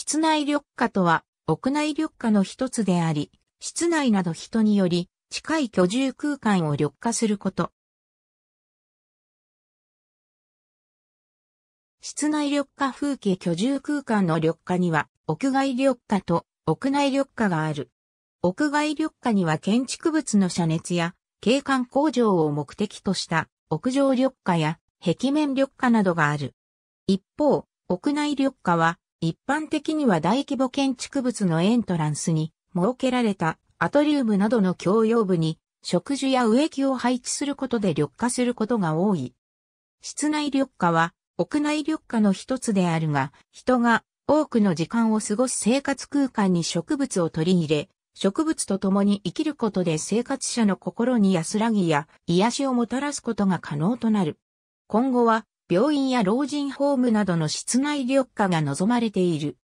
室内緑化とは、屋内緑化の一つであり、室内など人により、近い居住空間を緑化すること。室内緑化風景居住空間の緑化には、屋外緑化と屋内緑化がある。屋外緑化には建築物の遮熱や景観向上を目的とした屋上緑化や壁面緑化などがある。一方、屋内緑化は一般的には大規模建築物のエントランスに設けられたアトリウムなどの共用部に植樹や植木を配置することで緑化することが多い。室内緑化は屋内緑化の一つであるが、人が多くの時間を過ごす生活空間に植物を取り入れ、植物と共に生きることで生活者の心に安らぎや癒しをもたらすことが可能となる。今後は病院や老人ホームなどの室内緑化が望まれている。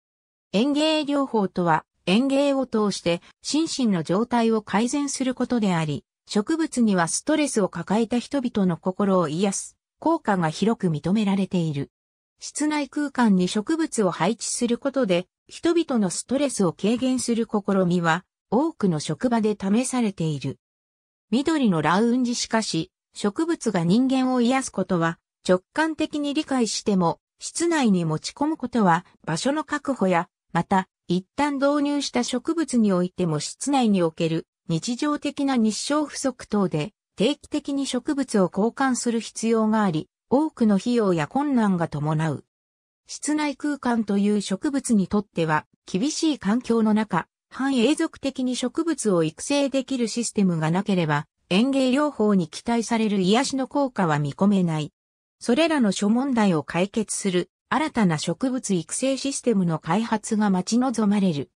園芸療法とは、園芸を通して心身の状態を改善することであり、植物にはストレスを抱えた人々の心を癒す効果が広く認められている。室内空間に植物を配置することで、人々のストレスを軽減する試みは、多くの職場で試されている。緑のラウンジしかし、植物が人間を癒すことは直感的に理解しても、室内に持ち込むことは場所の確保や、また、一旦導入した植物においても室内における日常的な日照不足等で定期的に植物を交換する必要があり、多くの費用や困難が伴う。室内空間という植物にとっては厳しい環境の中、半永続的に植物を育成できるシステムがなければ園芸療法に期待される癒しの効果は見込めない。それらの諸問題を解決する新たな植物育成システムの開発が待ち望まれる。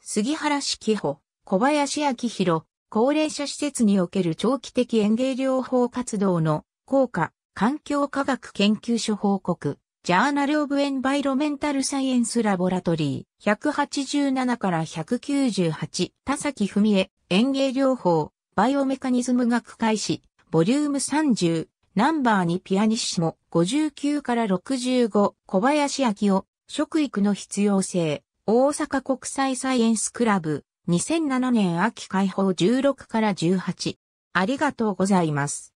杉原式紀保、小林明弘、高齢者施設における長期的園芸療法活動の効果、環境科学研究所報告、ジャーナルオブエンバイロメンタルサイエンスラボラトリー、187から198、田崎文江、園芸療法、バイオメカニズム学開始、ボリューム30、ナンバーにピアニッシモ59から65小林明夫食育の必要性大阪国際サイエンスクラブ2007年秋開放16から18ありがとうございます。